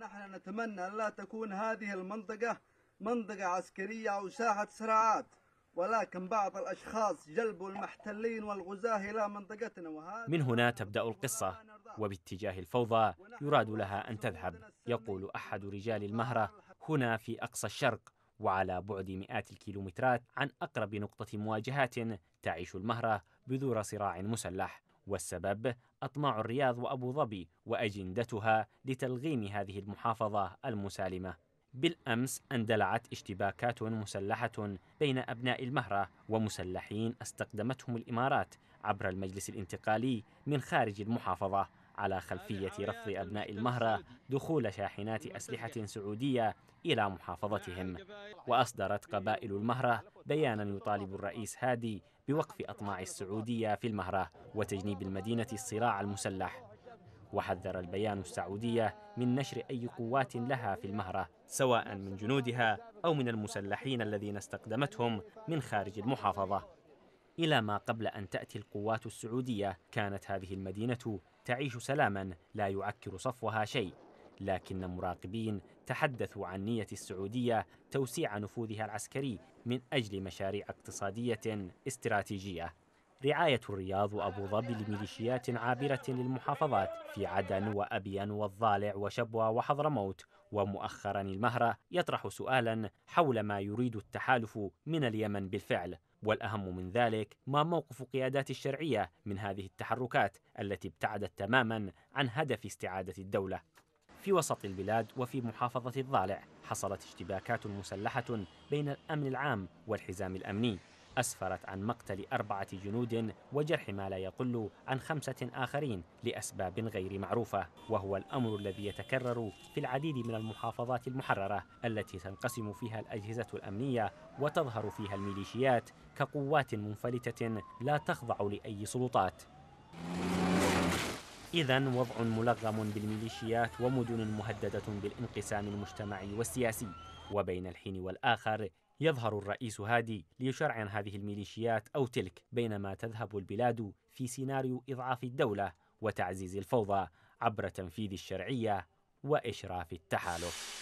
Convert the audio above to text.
نحن نتمنى أن لا تكون هذه المنطقة منطقة عسكرية أو ساحة صراعات ولكن بعض الأشخاص جلبوا المحتلين والغزاة إلى منطقتنا وهذا من هنا تبدأ القصة وباتجاه الفوضى يراد لها أن تذهب يقول أحد رجال المهرة هنا في أقصى الشرق وعلى بعد مئات الكيلومترات عن أقرب نقطة مواجهات تعيش المهرة بذور صراع مسلح والسبب أطماع الرياض وأبو ظبي وأجندتها لتلغيم هذه المحافظة المسالمة بالأمس اندلعت اشتباكات مسلحة بين أبناء المهرة ومسلحين استخدمتهم الإمارات عبر المجلس الانتقالي من خارج المحافظة على خلفية رفض أبناء المهرة دخول شاحنات أسلحة سعودية إلى محافظتهم وأصدرت قبائل المهرة بيانا يطالب الرئيس هادي بوقف أطماع السعودية في المهرة وتجنيب المدينة الصراع المسلح وحذر البيان السعودية من نشر أي قوات لها في المهرة سواء من جنودها أو من المسلحين الذين استقدمتهم من خارج المحافظة إلى ما قبل أن تأتي القوات السعودية كانت هذه المدينة تعيش سلاما لا يعكر صفوها شيء لكن مراقبين تحدثوا عن نية السعودية توسيع نفوذها العسكري من أجل مشاريع اقتصادية استراتيجية رعاية الرياض وأبو ظبي لميليشيات عابرة للمحافظات في عدن وأبين والضالع وشبوة وحضرموت ومؤخرا المهرة يطرح سؤالا حول ما يريد التحالف من اليمن بالفعل والأهم من ذلك ما موقف قيادات الشرعية من هذه التحركات التي ابتعدت تماما عن هدف استعادة الدولة في وسط البلاد وفي محافظة الضالع حصلت اشتباكات مسلحة بين الأمن العام والحزام الأمني أسفرت عن مقتل أربعة جنود وجرح ما لا يقل عن خمسة آخرين لأسباب غير معروفة وهو الأمر الذي يتكرر في العديد من المحافظات المحررة التي تنقسم فيها الأجهزة الأمنية وتظهر فيها الميليشيات كقوات منفلتة لا تخضع لأي سلطات إذا وضع ملغم بالميليشيات ومدن مهددة بالانقسام المجتمعي والسياسي وبين الحين والآخر يظهر الرئيس هادي ليشرع عن هذه الميليشيات أو تلك بينما تذهب البلاد في سيناريو إضعاف الدولة وتعزيز الفوضى عبر تنفيذ الشرعية وإشراف التحالف